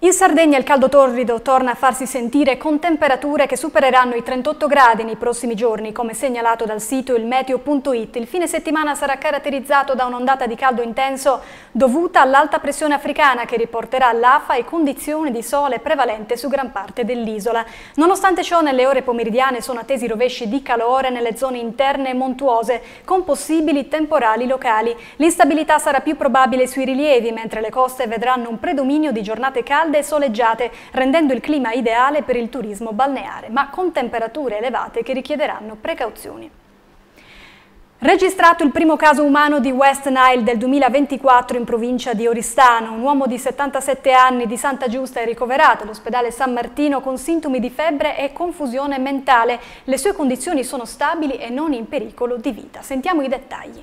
In Sardegna il caldo torrido torna a farsi sentire con temperature che supereranno i 38 gradi nei prossimi giorni, come segnalato dal sito ilmeteo.it. Il fine settimana sarà caratterizzato da un'ondata di caldo intenso dovuta all'alta pressione africana che riporterà l'AFA e condizioni di sole prevalente su gran parte dell'isola. Nonostante ciò, nelle ore pomeridiane sono attesi rovesci di calore nelle zone interne e montuose, con possibili temporali locali. L'instabilità sarà più probabile sui rilievi, mentre le coste vedranno un predominio di giornate calde calde e soleggiate, rendendo il clima ideale per il turismo balneare, ma con temperature elevate che richiederanno precauzioni. Registrato il primo caso umano di West Nile del 2024 in provincia di Oristano, un uomo di 77 anni di Santa Giusta è ricoverato all'ospedale San Martino con sintomi di febbre e confusione mentale. Le sue condizioni sono stabili e non in pericolo di vita. Sentiamo i dettagli.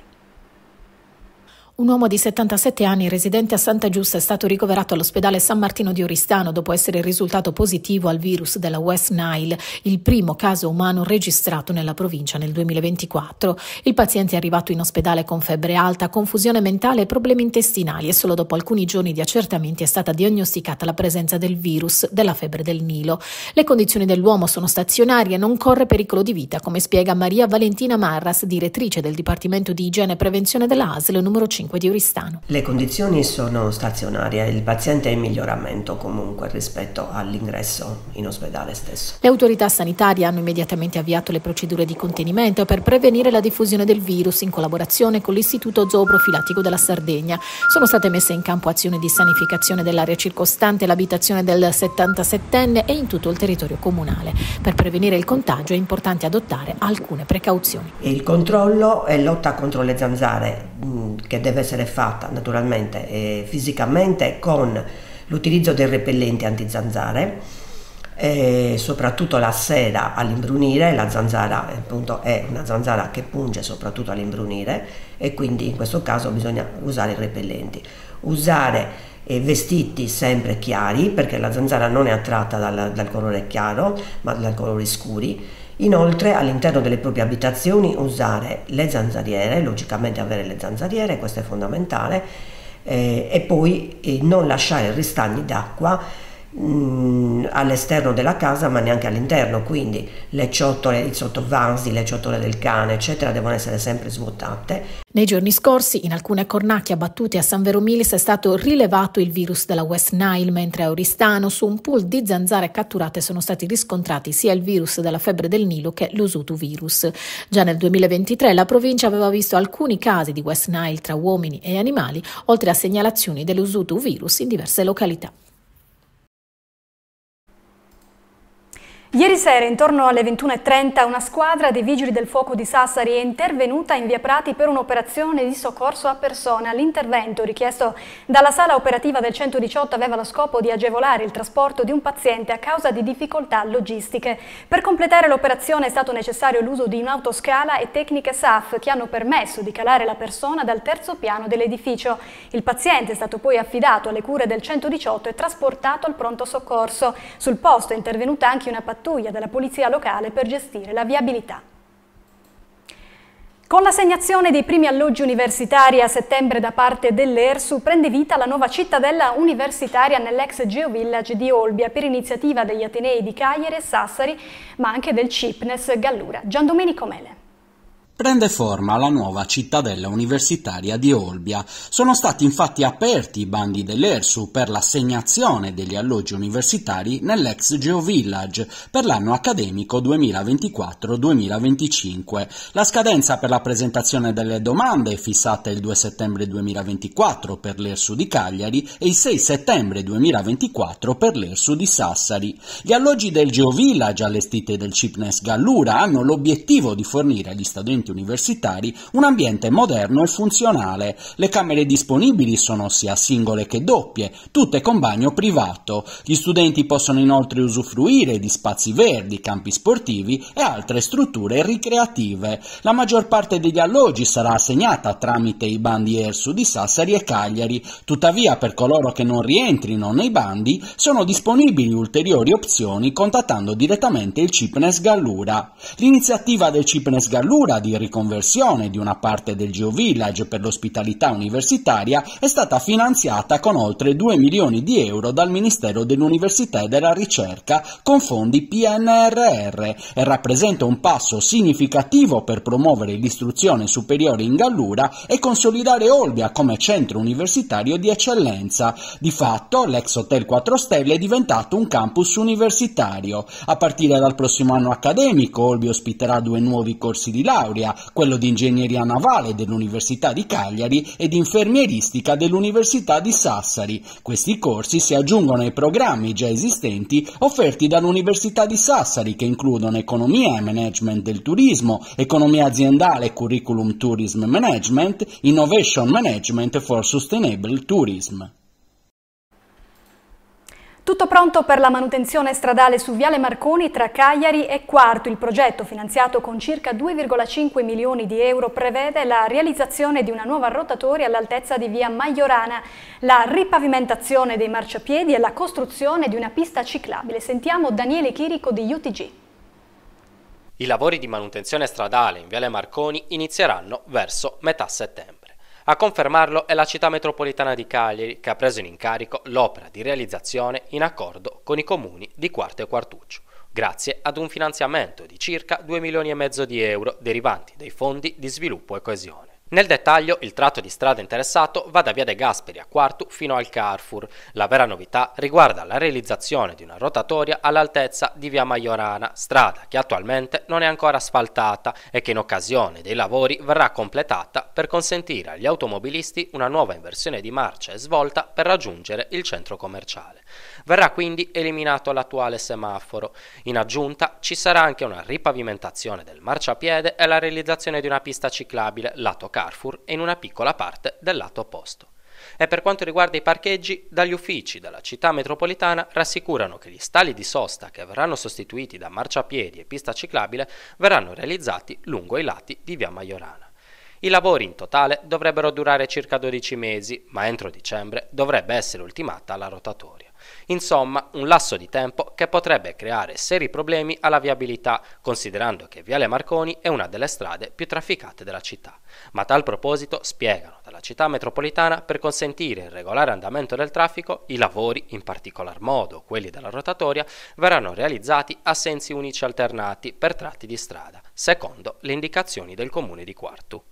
Un uomo di 77 anni residente a Santa Giusta è stato ricoverato all'ospedale San Martino di Oristano dopo essere risultato positivo al virus della West Nile, il primo caso umano registrato nella provincia nel 2024. Il paziente è arrivato in ospedale con febbre alta, confusione mentale e problemi intestinali e solo dopo alcuni giorni di accertamenti è stata diagnosticata la presenza del virus della febbre del Nilo. Le condizioni dell'uomo sono stazionarie e non corre pericolo di vita, come spiega Maria Valentina Marras, direttrice del Dipartimento di Igiene e Prevenzione della ASL numero 5 35 di Oristano. Le condizioni sono stazionarie, il paziente è in miglioramento comunque rispetto all'ingresso in ospedale stesso. Le autorità sanitarie hanno immediatamente avviato le procedure di contenimento per prevenire la diffusione del virus in collaborazione con l'Istituto Zooprofilattico della Sardegna. Sono state messe in campo azioni di sanificazione dell'area circostante l'abitazione del 77enne e in tutto il territorio comunale. Per prevenire il contagio è importante adottare alcune precauzioni. Il controllo e lotta contro le zanzare mm, che deve deve essere fatta naturalmente eh, fisicamente con l'utilizzo del repellente antizanzare eh, soprattutto la sera all'imbrunire, la zanzara appunto è una zanzara che punge soprattutto all'imbrunire e quindi in questo caso bisogna usare i repellenti. Usare eh, vestiti sempre chiari perché la zanzara non è attratta dal, dal colore chiaro ma dai colori scuri Inoltre all'interno delle proprie abitazioni usare le zanzariere, logicamente avere le zanzariere, questo è fondamentale, eh, e poi eh, non lasciare ristagni d'acqua Mm, all'esterno della casa ma neanche all'interno, quindi le ciotole, i sottovansi, le ciotole del cane, eccetera, devono essere sempre svuotate. Nei giorni scorsi in alcune cornacchie abbattute a San Vero Milis è stato rilevato il virus della West Nile, mentre a Oristano su un pool di zanzare catturate sono stati riscontrati sia il virus della febbre del Nilo che l'usutu virus. Già nel 2023 la provincia aveva visto alcuni casi di West Nile tra uomini e animali, oltre a segnalazioni dell'usutu virus in diverse località. Ieri sera, intorno alle 21.30, una squadra dei Vigili del Fuoco di Sassari è intervenuta in via Prati per un'operazione di soccorso a persona. L'intervento, richiesto dalla sala operativa del 118, aveva lo scopo di agevolare il trasporto di un paziente a causa di difficoltà logistiche. Per completare l'operazione è stato necessario l'uso di un'autoscala e tecniche SAF che hanno permesso di calare la persona dal terzo piano dell'edificio. Il paziente è stato poi affidato alle cure del 118 e trasportato al pronto soccorso. Sul posto è intervenuta anche una paziente pattuglia della polizia locale per gestire la viabilità. Con l'assegnazione dei primi alloggi universitari a settembre da parte dell'ERSU prende vita la nuova cittadella universitaria nell'ex Geovillage di Olbia per iniziativa degli Atenei di Cagliere e Sassari, ma anche del CIPNES Gallura. Giandomenico Mele. Prende forma la nuova cittadella universitaria di Olbia. Sono stati infatti aperti i bandi dell'ERSU per l'assegnazione degli alloggi universitari nell'ex GeoVillage per l'anno accademico 2024-2025. La scadenza per la presentazione delle domande è fissata il 2 settembre 2024 per l'ERSU di Cagliari e il 6 settembre 2024 per l'ERSU di Sassari. Gli alloggi del GeoVillage allestiti del CIPNES Gallura hanno l'obiettivo di fornire agli studenti studenti universitari un ambiente moderno e funzionale. Le camere disponibili sono sia singole che doppie, tutte con bagno privato. Gli studenti possono inoltre usufruire di spazi verdi, campi sportivi e altre strutture ricreative. La maggior parte degli alloggi sarà assegnata tramite i bandi ERSU di Sassari e Cagliari, tuttavia per coloro che non rientrino nei bandi sono disponibili ulteriori opzioni contattando direttamente il Cipnes Gallura. L'iniziativa del Cipnes Gallura di riconversione di una parte del Geo Village per l'ospitalità universitaria è stata finanziata con oltre 2 milioni di euro dal Ministero dell'Università e della Ricerca con fondi PNRR e rappresenta un passo significativo per promuovere l'istruzione superiore in Gallura e consolidare Olbia come centro universitario di eccellenza. Di fatto, l'ex Hotel 4 Stelle è diventato un campus universitario. A partire dal prossimo anno accademico, Olbia ospiterà due nuovi corsi di laurea Agraria, quello di Ingegneria Navale dell'Università di Cagliari e di Infermieristica dell'Università di Sassari. Questi corsi si aggiungono ai programmi già esistenti offerti dall'Università di Sassari che includono Economia e Management del Turismo, Economia Aziendale e Curriculum Tourism Management, Innovation Management for Sustainable Tourism. Tutto pronto per la manutenzione stradale su Viale Marconi tra Cagliari e Quarto. Il progetto, finanziato con circa 2,5 milioni di euro, prevede la realizzazione di una nuova rotatoria all'altezza di Via Maiorana, la ripavimentazione dei marciapiedi e la costruzione di una pista ciclabile. Sentiamo Daniele Chirico di UTG. I lavori di manutenzione stradale in Viale Marconi inizieranno verso metà settembre. A confermarlo è la città metropolitana di Cagliari che ha preso in incarico l'opera di realizzazione in accordo con i comuni di Quarto e Quartuccio, grazie ad un finanziamento di circa 2 milioni e mezzo di euro derivanti dai fondi di sviluppo e coesione. Nel dettaglio il tratto di strada interessato va da Via De Gasperi a Quartu fino al Carrefour. La vera novità riguarda la realizzazione di una rotatoria all'altezza di Via Maiorana, strada che attualmente non è ancora asfaltata e che in occasione dei lavori verrà completata per consentire agli automobilisti una nuova inversione di marcia e svolta per raggiungere il centro commerciale. Verrà quindi eliminato l'attuale semaforo. In aggiunta ci sarà anche una ripavimentazione del marciapiede e la realizzazione di una pista ciclabile lato casa Carrefour e in una piccola parte del lato opposto. E per quanto riguarda i parcheggi, dagli uffici della città metropolitana rassicurano che gli stali di sosta che verranno sostituiti da marciapiedi e pista ciclabile verranno realizzati lungo i lati di via Maiorana. I lavori in totale dovrebbero durare circa 12 mesi, ma entro dicembre dovrebbe essere ultimata la rotatoria. Insomma, un lasso di tempo che potrebbe creare seri problemi alla viabilità, considerando che Viale Marconi è una delle strade più trafficate della città. Ma a tal proposito, spiegano dalla città metropolitana per consentire il regolare andamento del traffico, i lavori, in particolar modo quelli della rotatoria, verranno realizzati a sensi unici alternati per tratti di strada, secondo le indicazioni del comune di Quartu.